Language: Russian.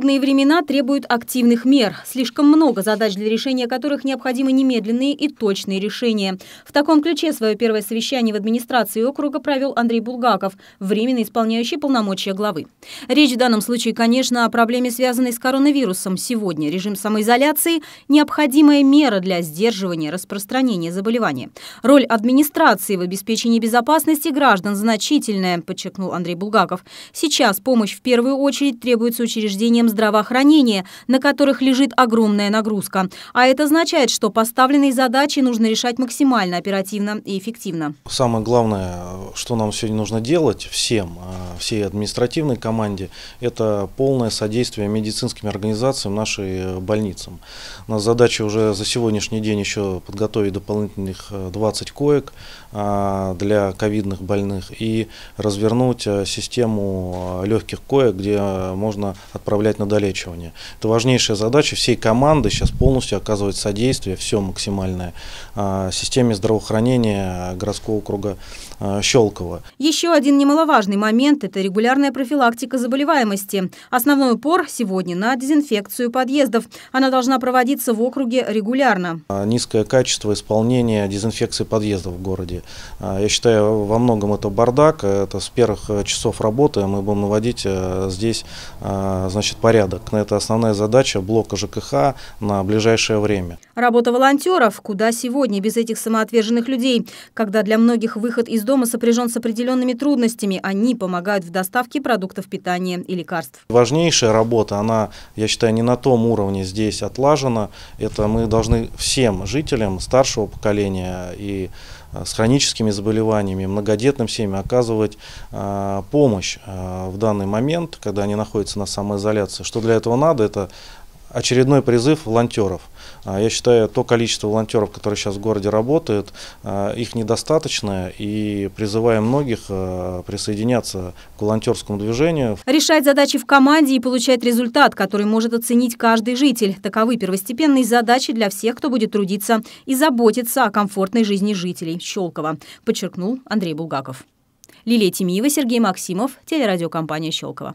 Трудные времена требуют активных мер, слишком много задач, для решения которых необходимы немедленные и точные решения. В таком ключе свое первое совещание в администрации округа провел Андрей Булгаков, временно исполняющий полномочия главы. Речь в данном случае, конечно, о проблеме, связанной с коронавирусом. Сегодня режим самоизоляции – необходимая мера для сдерживания распространения заболевания. Роль администрации в обеспечении безопасности граждан значительная, подчеркнул Андрей Булгаков. Сейчас помощь в первую очередь требуется учреждениям здравоохранения, на которых лежит огромная нагрузка. А это означает, что поставленные задачи нужно решать максимально оперативно и эффективно. Самое главное, что нам сегодня нужно делать всем, а, всей административной команде, это полное содействие медицинским организациям нашей э, больницам. У нас задача уже за сегодняшний день еще подготовить дополнительных 20 э, коек а, для ковидных больных и развернуть э, систему легких коек, где можно отправлять на долечивание. Это важнейшая задача всей команды сейчас полностью оказывать содействие, все максимальное, а, системе здравоохранения городского округа Щелково. Еще один немаловажный момент – это регулярная профилактика заболеваемости. Основной упор сегодня на дезинфекцию подъездов. Она должна проводиться в округе регулярно. А, низкое качество исполнения дезинфекции подъездов в городе. А, я считаю, во многом это бардак. Это с первых э, часов работы мы будем наводить э, здесь а, значит, порядок. Это основная задача блока ЖКХ на ближайшее время. Работа волонтеров. Куда сегодня без этих самоотверженных людей? Когда для многих выход из дома сопряжен с определенными трудностями, они помогают помогают в доставке продуктов питания и лекарств. Важнейшая работа, она, я считаю, не на том уровне здесь отлажена. Это мы должны всем жителям старшего поколения и э, с хроническими заболеваниями, многодетным семьям оказывать э, помощь э, в данный момент, когда они находятся на самоизоляции. Что для этого надо? Это очередной призыв волонтеров. А, я считаю, то количество волонтеров, которые сейчас в городе работают, а, их недостаточно, и призываем многих а, присоединяться к волонтерскому движению. Решать задачи в команде и получать результат, который может оценить каждый житель. Таковы первостепенные задачи для всех, кто будет трудиться и заботиться о комфортной жизни жителей Щелкова, подчеркнул Андрей Булгаков. Лилия Тимиева, Сергей Максимов, телерадиокомпания «Щелково».